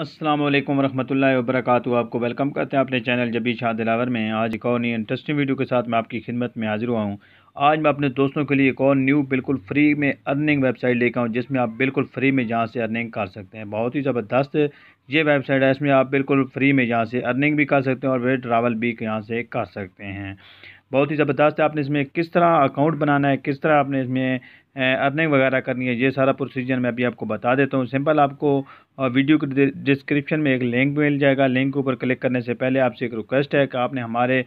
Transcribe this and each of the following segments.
असलम वरहमल वबरक आपको वेलकम करते हैं अपने चैनल जबी शाह दिलावर में आज एक और नई इंटरेस्टिंग वीडियो के साथ मैं आपकी खिदमत में हाजिर हुआ हूँ आज मैं अपने दोस्तों के लिए एक और न्यू बिल्कुल फ्री में अर्निंग वेबसाइट लेकर आऊँ जिसमें आप बिल्कुल फ्री में जहाँ से अर्निंग कर सकते हैं बहुत ही ज़बरदस्त ये वेबसाइट है इसमें आप बिल्कुल फ्री में जहाँ से अर्निंग भी कर सकते हैं और वे ट्रैवल भी यहाँ से कर सकते हैं बहुत ही ज़बरदस्त है आपने इसमें किस तरह अकाउंट बनाना है किस तरह आपने इसमें अर्निंग वगैरह करनी है ये सारा प्रोसीजर मैं अभी आपको बता देता हूँ सिंपल आपको वीडियो के डिस्क्रिप्शन में एक लिंक मिल जाएगा लिंक के ऊपर क्लिक करने से पहले आपसे एक रिक्वेस्ट है कि आपने हमारे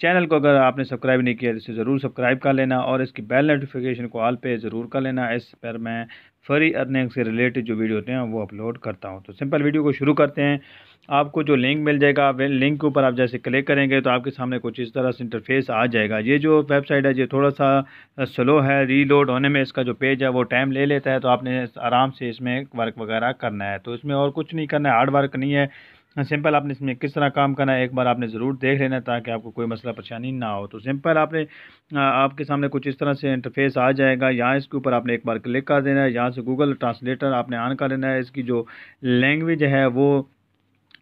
चैनल को अगर आपने सब्सक्राइब नहीं किया तो इसे ज़रूर सब्सक्राइब कर लेना और इसकी बेल नोटिफिकेशन को ऑल पे ज़रूर कर लेना इस पर मैं फ्री अर्निंग से रिलेटेड जो वीडियो होते हैं वो अपलोड करता हूँ तो सिंपल वीडियो को शुरू करते हैं आपको जो लिंक मिल जाएगा लिंक के ऊपर आप जैसे क्लिक करेंगे तो आपके सामने कुछ इस तरह से इंटरफेस आ जाएगा ये जो वेबसाइट है ये थोड़ा सा स्लो है रीलोड होने में इसका जो पेज है वो टाइम ले लेता है तो आपने आराम से इसमें वर्क वगैरह करना है तो इसमें और कुछ नहीं करना है हार्ड वर्क नहीं है सिंपल आपने इसमें किस तरह काम करना है एक बार आपने ज़रूर देख लेना ताकि आपको कोई मसला परेशानी ना हो तो सिंपल आपने आपके सामने कुछ इस तरह से इंटरफेस आ जाएगा यहाँ इसके ऊपर आपने एक बार क्लिक कर देना है यहाँ से गूगल ट्रांसलेटर आपने ऑन कर लेना है इसकी जो लैंग्वेज है वो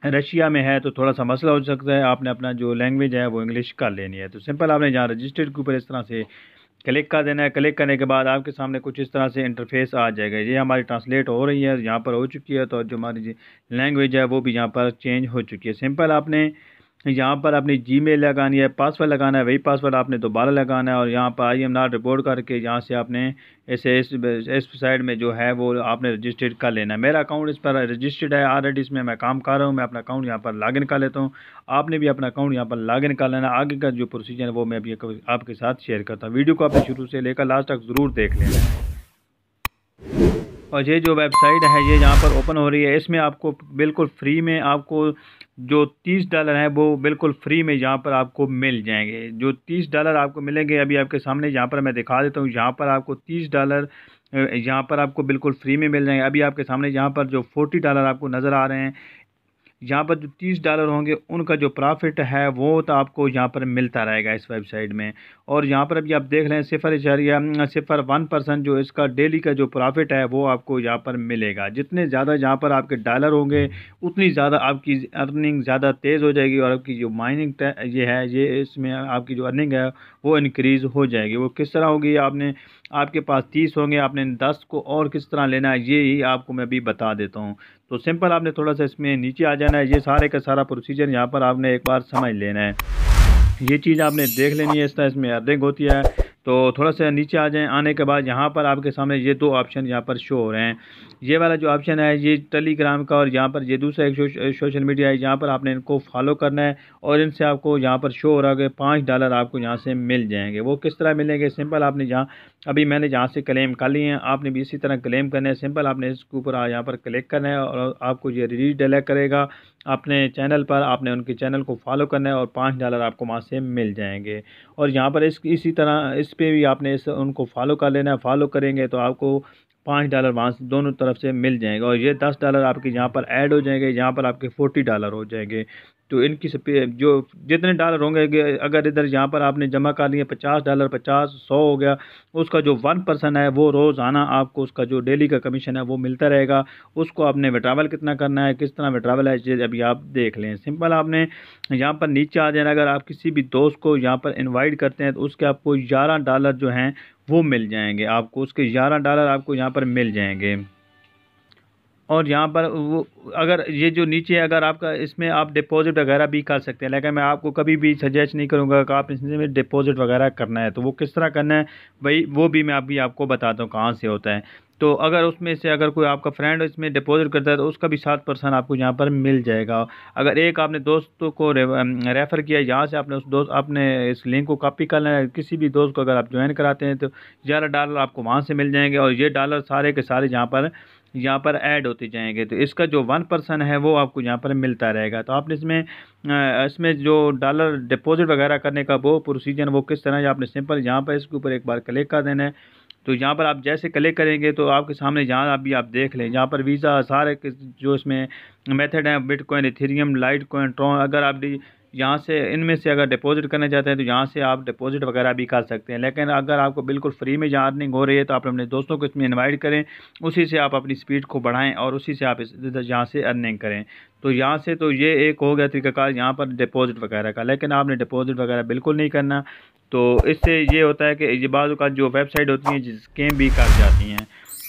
रशिया में है तो थोड़ा सा मसला हो सकता है आपने अपना जो लैंग्वेज है वो इंग्लिश कर लेनी है तो सिंपल आपने यहाँ रजिस्टर्ड के ऊपर इस तरह से क्लिक कर देना है क्लिक करने के बाद आपके सामने कुछ इस तरह से इंटरफेस आ जाएगा ये हमारी ट्रांसलेट हो रही है यहाँ पर हो चुकी है तो जो हमारी लैंग्वेज है वो भी यहाँ पर चेंज हो चुकी है सिंपल आपने यहाँ पर आपने जी मेल लगानी है पासवर्ड लगाना है वही पासवर्ड आपने दोबारा लगाना है और यहाँ पर आई एम नॉट रिपोर्ट करके यहाँ से आपने इस इस साइड में जो है वो आपने रजिस्टर्ड कर लेना है मेरा अकाउंट इस पर रजिस्टर्ड है ऑलरेडी इसमें मैं काम कर रहा हूँ मैं अपना अकाउंट यहाँ पर लॉगिन कर लेता हूँ आपने भी अपना अकाउंट यहाँ पर लॉगिन कर लेना आगे का जो प्रोसीजर है वो मैं अभी आपके साथ शेयर करता हूँ वीडियो को आपने शुरू से लेकर लास्ट तक ज़रूर देख लेना और ये जो वेबसाइट है ये यहाँ पर ओपन हो रही है इसमें आपको बिल्कुल फ्री में आपको जो तीस डॉलर है वो बिल्कुल फ्री में यहाँ पर आपको मिल जाएंगे जो तीस डॉलर आपको मिलेंगे अभी आपके सामने यहाँ पर मैं दिखा देता हूँ यहाँ पर आपको तीस डॉलर यहाँ पर आपको बिल्कुल फ्री में मिल जाएंगे अभी आपके सामने यहाँ पर जो फोर्टी डॉलर आपको नज़र आ रहे हैं यहाँ पर जो तीस डॉलर होंगे उनका जो प्रॉफिट है वो तो आपको यहाँ पर मिलता रहेगा इस वेबसाइट में और यहाँ पर अभी आप देख रहे हैं सिफर इशारिया सिफर वन परसेंट जो इसका डेली का जो प्रॉफिट है वो आपको यहाँ पर मिलेगा जितने ज़्यादा यहाँ पर आपके डॉलर होंगे उतनी ज़्यादा आपकी अर्निंग ज़्यादा तेज़ हो जाएगी और आपकी जो माइनिंग ये है ये इसमें आपकी जो अर्निंग है वो इनक्रीज़ हो जाएगी वो किस तरह होगी आपने आपके पास तीस होंगे आपने दस को और किस तरह लेना है ये ही आपको मैं अभी बता देता हूँ तो सिंपल आपने थोड़ा सा इसमें नीचे आ जाए देना है ये सारे का सारा प्रोसीजर यहाँ पर आपने एक बार समझ लेना है ये चीज़ आपने देख लेनी है इस तरह इसमें अर्निंग होती है तो थोड़ा सा नीचे आ जाएँ आने के बाद यहाँ पर आपके सामने ये दो ऑप्शन यहाँ पर शो हो रहे हैं ये वाला जो ऑप्शन है ये टेलीग्राम का और यहाँ पर ये दूसरा एक सोशल मीडिया है यहाँ पर आपने इनको फॉलो करना है और इनसे आपको यहाँ पर शो हो रहा है पाँच डॉलर आपको यहाँ से मिल जाएंगे वो किस तरह मिलेंगे सिंपल आपने जहाँ अभी मैंने जहाँ से क्लेम कर लिए हैं आपने भी इसी तरह क्लेम करना है सिंपल आपने इसके ऊपर यहाँ पर क्लिक करना है और आपको ये रीडायलेक्ट करेगा अपने चैनल पर आपने उनके चैनल को फॉलो करना है और पाँच डॉलर आपको वहाँ से मिल जाएंगे और यहाँ पर इस इसी तरह इस पर भी आपने इस उनको फॉलो कर लेना है फॉलो करेंगे तो आपको पाँच डॉलर वहाँ से दोनों तरफ से मिल जाएंगे और ये दस डॉलर आपके यहाँ पर ऐड हो जाएंगे यहाँ पर आपके फोर्टी डॉलर हो जाएंगे तो इनकी जो जितने डॉलर होंगे अगर इधर यहाँ पर आपने जमा कर लिए पचास डॉलर पचास सौ हो गया उसका जो वन परसेंट है वो रोज़ाना आपको उसका जो डेली का कमीशन है वो मिलता रहेगा उसको आपने विड्रावल कितना करना है किस तरह विड्रावल है अभी आप देख लें सिंपल आपने यहाँ पर नीचे आ जाना अगर आप किसी भी दोस्त को यहाँ पर इन्वाइट करते हैं तो उसके आपको ग्यारह डॉलर जो हैं वो मिल जाएंगे आपको उसके ग्यारह डॉलर आपको यहाँ पर मिल जाएंगे और यहाँ पर वो अगर ये जो नीचे अगर आपका इसमें आप डिपॉज़िट वगैरह भी कर सकते हैं लेकिन मैं आपको कभी भी सजेस्ट नहीं करूँगा कि आप इसमें डिपॉज़िट वगैरह करना है तो वो किस तरह करना है भाई वो भी मैं अभी आपको बताता हूँ कहाँ से होता है तो अगर उसमें से अगर कोई आपका फ्रेंड इसमें डिपॉज़िट करता है तो उसका भी सात परसेंट आपको यहाँ पर मिल जाएगा अगर एक आपने दोस्तों को रेफ़र किया यहाँ से आपने उस दोस्त आपने इस लिंक को कॉपी करना है किसी भी दोस्त को अगर आप ज्वाइन कराते हैं तो ग्यारह डॉलर आपको वहाँ से मिल जाएंगे और ये डॉलर सारे के सारे यहाँ पर यहाँ पर ऐड होते जाएंगे तो इसका जो वन परसेंट है वो आपको यहाँ पर मिलता रहेगा तो आपने इसमें इसमें जो डॉलर डिपॉजिट वगैरह करने का वो प्रोसीजर वो किस तरह है आपने सिंपल यहाँ पर इसके ऊपर एक बार क्लिक कर देना है तो यहाँ पर आप जैसे क्लिक करेंगे तो आपके सामने जहाँ अभी आप देख लें यहाँ पर वीज़ा सारे जो इसमें मेथड हैं Bitcoin Ethereum Litecoin Tron अगर आप डी यहाँ से इनमें से अगर डिपॉजिट करना चाहते हैं तो यहाँ से आप डिपॉजिट वगैरह भी कर सकते हैं लेकिन अगर आपको बिल्कुल फ्री में जहाँ अर्निंग हो रही है तो आप अपने दोस्तों को इसमें इन्वाइट करें उसी से आप अपनी स्पीड को बढ़ाएं और उसी से आप इस यहाँ से अर्निंग करें तो यहाँ से तो ये एक हो गया तरीकाकार यहाँ पर डिपॉजिट वगैरह का लेकिन आपने डिपॉजिट वगैरह बिल्कुल नहीं करना तो इससे ये होता है कि ये का जो वेबसाइट होती हैं जिसकेम भी कर जाती हैं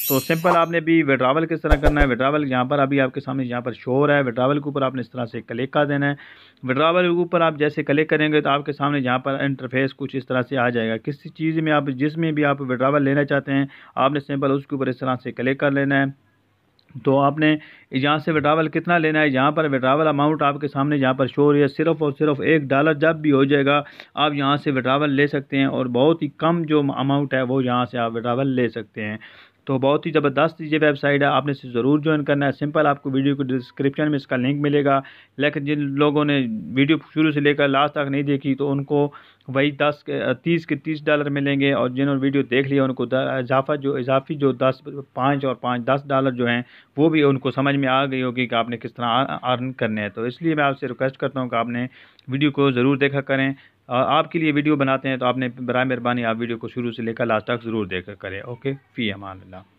तो सिंपल आपने भी विड्रावल किस तरह करना है विड्रावल यहाँ पर अभी आपके सामने यहाँ पर शोर है विड्रावल के ऊपर आपने इस तरह से क्लिक कर देना है विड्रावल के ऊपर आप जैसे क्लिक करेंगे तो आपके सामने यहाँ पर इंटरफेस कुछ इस तरह से आ जाएगा किसी चीज़ में आप जिसमें भी आप विड्रावल लेना चाहते हैं आपने सिंपल उसके ऊपर इस तरह से क्लिक कर लेना है तो आपने यहाँ से विड्रावल कितना लेना है यहाँ पर विड्रावल अमाउंट आपके सामने यहाँ पर शो हो रही है सिर्फ और सिर्फ एक डॉलर जब भी हो जाएगा आप यहाँ से विड्रावल ले सकते हैं और बहुत ही कम जो अमाउंट है वो यहाँ से आप विड्रावल ले सकते हैं तो बहुत ही ज़बरदस्त ये वेबसाइट है आपने इसे ज़रूर ज्वाइन करना है सिंपल आपको वीडियो को डिस्क्रिप्शन में इसका लिंक मिलेगा लेकिन जिन लोगों ने वीडियो शुरू से लेकर लास्ट तक नहीं देखी तो उनको वही दस तीस के तीस डॉलर मिलेंगे और जिन्होंने वीडियो देख लिया उनको इजाफा जो इजाफी जो दस पाँच और पाँच दस डॉलर जो हैं वो भी उनको समझ में आ गई होगी कि आपने किस तरह अर्न करने हैं तो इसलिए मैं आपसे रिक्वेस्ट करता हूँ कि आपने वीडियो को ज़रूर देखा करें आपके लिए वीडियो बनाते हैं तो आपने बर मेहरबानी आप वीडियो को शुरू से लेकर लास्ट तक ज़रूर देखकर करें ओके फ़ी अमान अल्लाह